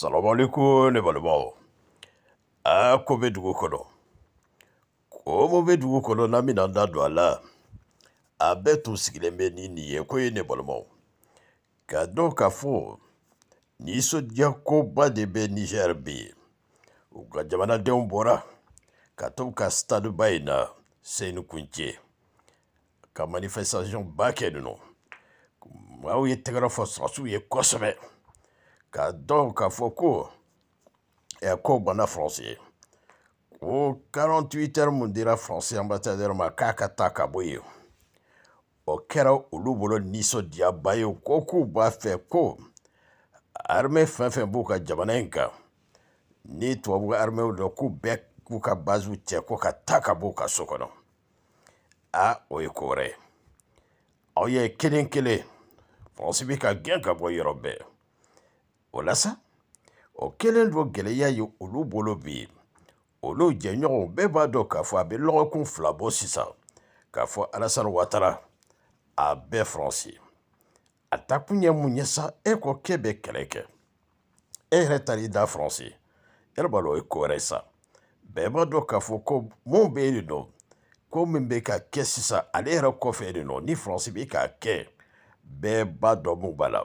salamualeku ne balimaw a ko bɛ dugu kɔnɔ ko mun bɛ dugu kɔnɔ n'an bɛna an da don a la a bɛɛ tun sigilen bɛ ni nin ye ko ye ne balimaw ka dɔn k'a fɔ nisɔndiyakoba de bɛ nizɛri bi u ka jamanadenw bɔra ka to ka stadiba in na seyini kuncɛ ka manifestation ba kɛ nin maaw ye tɛgɛrɛ fɔ sɔrɔsiw ye kosɛbɛ k'a dɔn k'a fɔ ko a ko bana faransi ye o 48 heures mun dira faransi ambassadeur ma k'a ka taa ka bɔ yen o kɛra olu bolo nisɔndiyaba ye ko k'u b'a fɛ ko armée fɛn fɛn b'u ka jamana in kan ni tubabu armée dɔ k'u bɛɛ k'u ka baziw cɛ ko ka taa ka b'u ka so kɔnɔ a o ye ko wɛrɛ ye aw ye kelen kelen faransi bɛ ka gɛn ka bɔ yɔrɔ bɛɛ o la sa o kɛlen don gɛlɛya ye olu bolo bi olu jɛɲɔgɔnw bɛɛ b'a dɔn k'a fɔ a bɛ lɔgɔkun fila bɔ sisan k'a fɔ alasani watara a bɛɛ faransi a takun ye mun ye sa e ko k'e bɛ kɛlɛ kɛ e yɛrɛ taar'i da faransi yɛrɛ b'a dɔn o ye ko wɛrɛ ye sa bɛɛ b'a dɔn k'a fɔ ko mun bɛ yen nɔ ko min bɛ ka kɛ sisan ale yɛrɛ kɔfɛ yen nɔ ni faransi bɛ k'a kɛ bɛɛ b'a dɔn mun b'a la.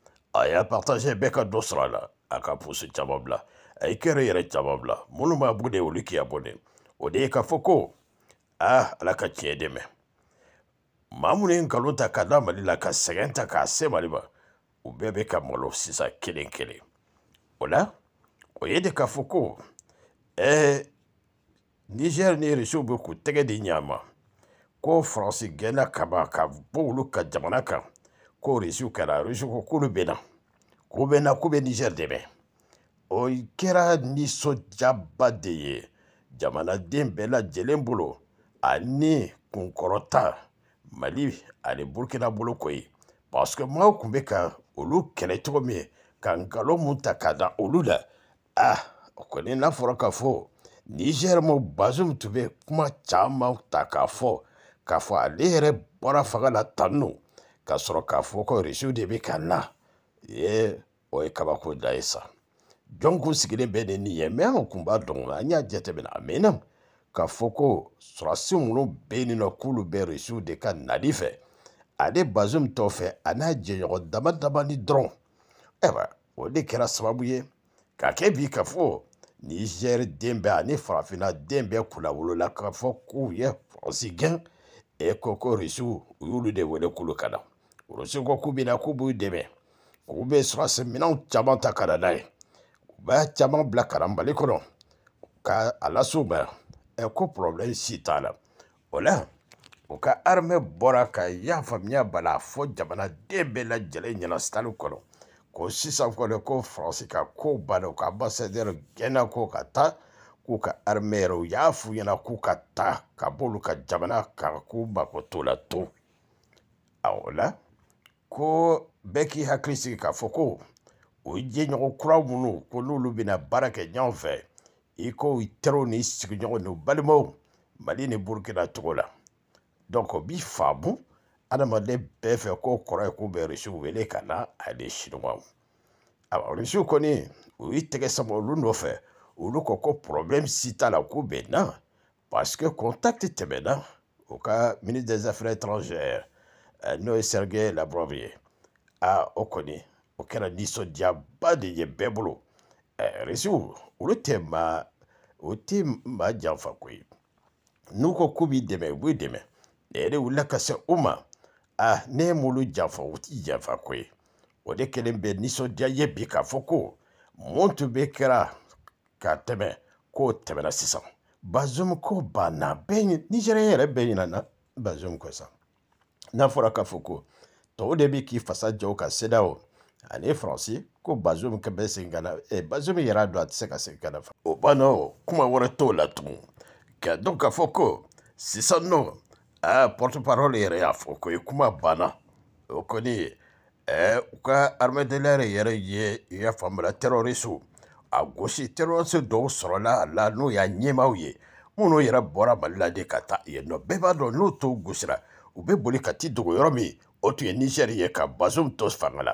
a y'a partage bɛɛ ka dɔ sɔrɔ a la a ka pusi caman bila a ye kɛra yɛrɛ caman bila minnu b'a bɔ de olu k'i bɔ de o de ye k'a fɔ ko aa ala ka tiɲɛ dɛmɛ maa minnu ye nkalon ta ka da mali la ka sɛgɛn ta k'a se mali ma u bɛɛ bɛ ka malo sisan kelen kelen o la o ye de k'a fɔ ko ɛɛ nizɛri ni irisiw bɛ k'u tɛgɛ di ɲa ma ko faransi gɛnna ka ban ka bɔ olu ka jamana kan ko rusi kɛra rusi ko k'olu bɛ na k'u bɛ na k'u bɛ nizɛri dɛmɛ o kɛra nisɔndiyaba de ye jamanaden bɛɛ lajɛlen bolo ani kunkɔrɔta mali ani burukina bolo ko ye parce que maaw tun bɛ ka olu kɛlɛ cogo min ka nkalon mun ta ka da olu la ah o kɔni n'a fɔra ka fɔ nizɛri ma bazum tun bɛ kuma caman ta k'a fɔ k'a fɔ ale yɛrɛ bɔra fanga la tan nɔ k'a sɔrɔ k'a fɔ ko risiw de bɛ ka na ye o ye kabako da ye sa jɔn kun sigilen bɛɛ de nin ye mɛ an kun b'a dɔn la an y'a jateminɛ a mɛnna k'a fɔ ko sɔrɔsi minnu bɛ yen nɔ k'olu bɛ risiw de ka nali fɛ ale bazum tɔ fɛ a n'a jɛɲɔgɔn dama damani dɔrɔn ayiwa o de kɛra sababu ye k'a kɛ bi ka fɔ nizɛri den bɛɛ ani farafinna den bɛɛ kunnawolola k'a fɔ k'u ye faransi gɛn e ko ko risiw u y'olu de wele kolo ka na kulusi ko k'u bɛ na k'u b'u dɛmɛ k'u bɛ sɔrɔsiminɛnw caman ta ka na n'a ye u b'a caman bila kalanbali kɔnɔ e ka a las'u ma ɛ ko porobilɛmu si t'a la o la u ka armée bɔra ka y'a faamuya bala fɔ jamanaden bɛɛ lajɛlen ɲɛna sitali kɔnɔ ko sisan kɔni ko faransi ka kow banna u ka ambassadeur gɛnna ko ka taa k'u ka armée yɛrɛ u y'a f'u ɲɛna k'u ka taa ka b'olu ka jamana kan k'u mako t'o la to o la ko bɛɛ k'i hakili sigi k'a fɔ ko o jɛɲɔgɔn kura minnu ko n'olu bɛna baara kɛ ɲɔgɔn fɛ i ko i teriw n'i sigiɲɔgɔn n'u balimaw mali ni burukina cogo la donc o b'i faamu adamaden bɛɛ fɛ k'o kɔrɔ ye k'u bɛ rusiw wele ka na ale siniwaw awa rusiw kɔni u y'i tɛgɛ sama olu nɔfɛ olu ko ko problème si t'a la k'u bɛ na parce que contact tɛmɛna u ka ministre des affaires étrangères Eh, n'o ye serge labrov ye a ah, o kɔni o kɛra nisɔndiyaba de ye bɛɛ bolo eh, risiw olu tɛ maa o tɛ maa janfa ko ye n'u ko k'u b'i dɛmɛ u b'i dɛmɛ ne eh, yɛrɛ wulila ka se u ma a ah, ne ye m'olu janfa u t'i janfa ko ye o de kelen bɛ nisɔndiya ye bi k'a fɔ ko mun tun bɛ kɛra ka tɛmɛ k'o tɛmɛna sisan bazum ko banna bɛɛ nizeriyɛn yɛrɛ bɛɛ ɲinana bazum kɔ sisan n'a fɔra k'a fɔ ko tɔw de bɛ k'i fasa jɔ ka seda o ani faransi ko bazum ka bɛ segin ka na ɛ bazum yɛrɛ don a tɛ se ka segin ka na fa. o banna o kuma wɛrɛ t'o la tugun ka dɔn k'a fɔ ko sisan nɔ aa porte parole yɛrɛ y'a fɔ ko kuma banna o kɔni ɛɛ u ka armedelaire yɛrɛ ye i y'a faamu la terroriste a gosi terroriste dɔw sɔrɔla a la n'o y'a ɲɛmaaw ye minnu yɛrɛ bɔra mali la de ka taa yen nɔ bɛɛ b'a dɔn n'o t'o gosira u bɛ boli ka t'i dogo yɔrɔ min o tun ye nizɛri ye ka bazum to fanga la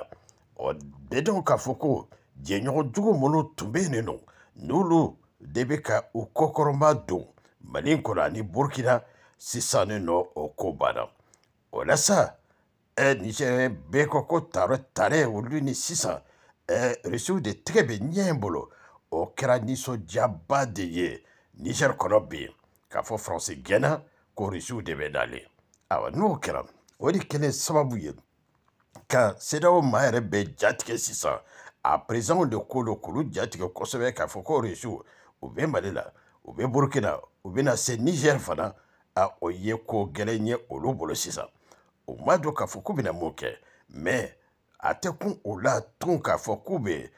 ɔ bɛɛdenw k'a fɔ ko jɛɲɔgɔn jugu minnu tun bɛ yen nɔ n'olu de bɛ ka u kɔkɔrɔma don mali kɔnɔ ani burukina sisan nin nɔ o ko banna o la sa ɛ nizɛri bɛɛ ko ko taarɔ taarɛ olu ni sisan ɛ irisiw de tɛgɛ bɛ ɲɛ in bolo o kɛra nisɔndiyaba de ye nizɛri kɔnɔ bi k'a fɔ faransi gɛnna ko irisiw de bɛ nalen awa n'o kɛra o de kɛlen sababu ye ka sedaw maa yɛrɛ bɛɛ jatigɛ sisan a perezanw de ko do k'olu jatigɛ kosɛbɛ k'a fɔ ko rezo u bɛ mali la u bɛ burukina u bɛna se nizɛri fana a o ye ko gɛlɛn ye olu bolo sisan u ma dɔn k'a fɔ k'u bɛna mun kɛ mɛ a tɛ kun o la tun k'a fɔ k'u bɛ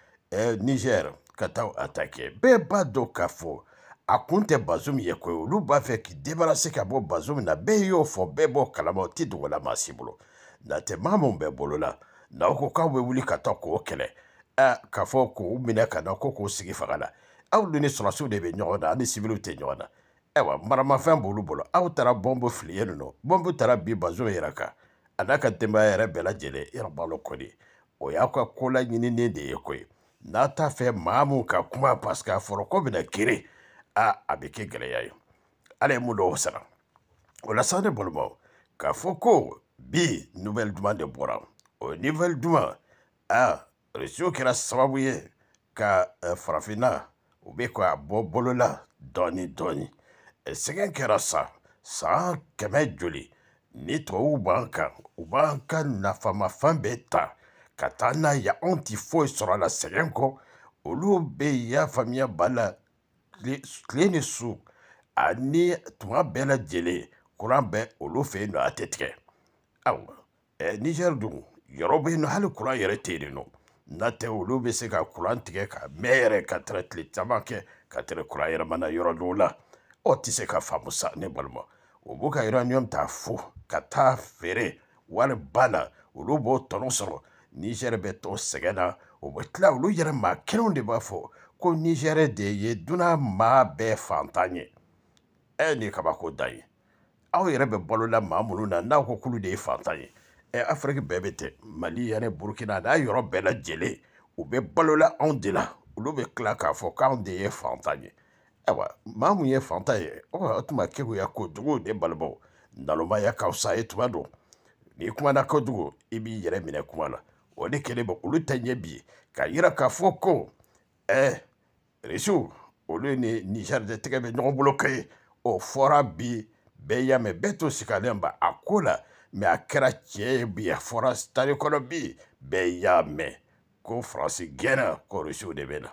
nizɛri ka taa a ta kɛ bɛɛ b'a dɔn k'a fɔ a kun tɛ bazum ye koyi olu b'a fɛ k'i debarase ka bɔ bazum na bɛɛ y'o fɔ bɛɛ b'o kalama o tɛ dogola maa si bolo na tɛ maa min bɛɛ bolo la n'aw ko k'aw bɛ wuli ka taa k'o kɛlɛ ɛ k'a fɔ k'o minɛ ka na ko k'o sigi faga la aw dun ni sɔrɔsiw de bɛ ɲɔgɔn na ani sibiriw tɛ ɲɔgɔn na ayiwa maramafɛn b'olu bolo aw taara bɔnbu filiye nin nɔ bɔnbu taara bin bazum yɛrɛ kan a n'a ka denbaya yɛrɛ bɛɛ lajɛlen yɛrɛ b'a lɔ kɔni o y'aw ka ko laɲininen de ye koyi n'a t'a fɛ maa min ka kuma parce que a fɔra ko bɛna kere a a bɛ kɛ gɛlɛya ye ala ye mun dɔw sara o la sa ne balimaw k'a fɔ ko bi nouvelle duman de bɔra o nouvelle duman a réseau kɛra sababu ye ka farafinna u bɛ k'a bɔ bolola dɔɔni dɔɔni sɛgɛn kɛra sa san kɛmɛ joli ni tubabuw b'an kan u b'an ka nafamafɛn bɛɛ ta ka taa n'a ye anw ti foyi sɔrɔ a la sɛgɛn kɔ olu bɛ y'a faamuya ba la tile ni su ani tuma bɛɛ lajɛlen kuran bɛ olu fɛ yen nɔ a tɛ tigɛ ayiwa ɛɛ nizɛri dun yɔrɔ bɛ yen nɔ hali kuran yɛrɛ tɛ yen nɔ n'a tɛ olu bɛ se ka kuran tigɛ ka mɛn yɛrɛ ka tɛrɛ tile caman kɛ ka tɛrɛ kuran yɛrɛ mana yɔrɔ dɔw la o tɛ se ka faamu sa ne balima o b'u ka uranium ta fo ka taa feere wari ba la olu b'o tɔnɔ sɔrɔ nizɛri bɛ to sɛgɛn na o bɛ tila olu yɛrɛ maa kelenw de b'a fɔ ko nizɛri de ye dunan maa bɛɛ fantan ye ɛ nin kabako dan ye aw yɛrɛ bɛ balola maa minnu na n'aw ko k'olu de ye fantan ye ɛ afiriki bɛɛ bɛ tɛ mali yɛrɛ burukina n'a yɔrɔ bɛɛ lajɛlen u bɛ balola anw de la olu bɛ tila k'a fɔ k'anw de ye fantan ye ayiwa maa mun ye fantan ye o tuma keguya kojugu de balimaw nalomaya ka fisa ye tuma dɔ n'i kumana kojugu i b'i yɛrɛ minɛ kuma la o de kɛlen bɛ olu tɛ ɲɛ bi ka yira k'a fɔ ko ɛɛ eh, irisiw olu ye ni nizɛri de tɛgɛ bɛ ɲɔgɔn bolo ka ye o fɔra bi bɛɛ y'a mɛn bɛɛ to sigalen ba a ko la mɛ a kɛra tiɲɛ ye bi a fɔra tari kɔnɔ bi bɛɛ y'a mɛn ko faransi gɛnna ko irisiw de bɛ na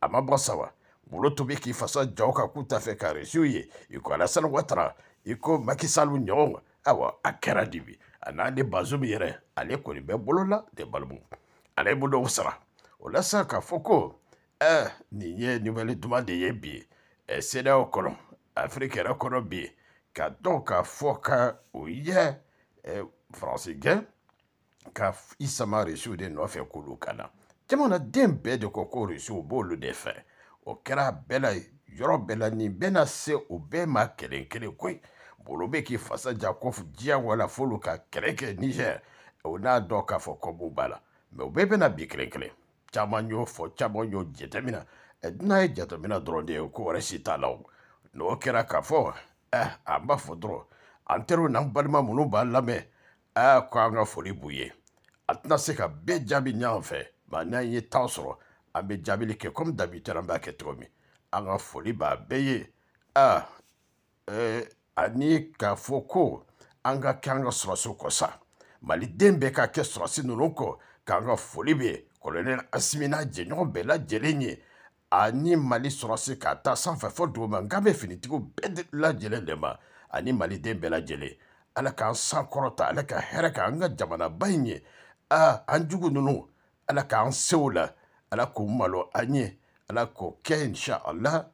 a ma bɔ saba bolo tobi k'i fasa jaw kan k'u ta fɛ ka irisiw ye i ko alasani watara i ko makisalu ɲɔgɔn awa a kɛra de bi a n'a ni bazum yɛrɛ ale kɔni bɛ bolo la de balimu ale bolo sara o la sa k'a fɔ ko ɛ nin ye nibali duman de ye bi ɛ sedaw kɔnɔ afiriki yɛrɛ kɔnɔ bi ka dɔn k'a fɔ ka o yɛ ɛ faransi gɛn ka i sama de nɔfɛ k'olu kana jamanaden bɛɛ de ko ko risiw b'olu de fɛ o kɛra bɛɛ la yɔrɔ bɛɛ la nin bɛna se o bɛɛ ma kelen kelen koyi bolo bɛ k'i fasa ja ko diya wala f'olu ka kɛlɛ kɛ nizɛri o n'a dɔn k'a fɔ kɔbu b'a la mɛ o bɛɛ bɛna bi kelen kelen caman y'o fɔ caman y'o jateminɛ n'a ye jateminɛ dɔrɔn de ye ko wɛrɛ si t'a la o n'o kɛra k'a fɔ eh, an b'a fɔ dɔrɔn an teriw n'an balima minnu b'a lamɛn eh, ko an ka foli b'u ye a tɛna se ka bɛɛ jaabi ɲɔgɔn fɛ nka n'an ye temps sɔrɔ an bɛ jaabili kɛ comme d'habitude an b'a kɛ cogo min an ka foli b'a bɛɛ ye ah, eh, ani k'a fɔ ko an ka kɛ an ka sɔrɔsiw kɔ sa maliden bɛ ka kɛ sɔrɔsi ninnu kɔ k'an ka foli bɛ yen kɔlɔnɛ asimina jɛɲɔgɔn bɛɛ lajɛlen ye ani mali sɔrɔsi ka taa sanfɛ fɔ dugu ma nka bɛ finitigiw bɛɛ lajɛlen de ma ani maliden bɛɛ lajɛlen ala k'an sankɔrɔta ala ka hɛrɛ k'an ka jamanaba in ye aa an jugu ninnu ala k'an sew la ala k'u malo an ye ala k'o kɛ insha allah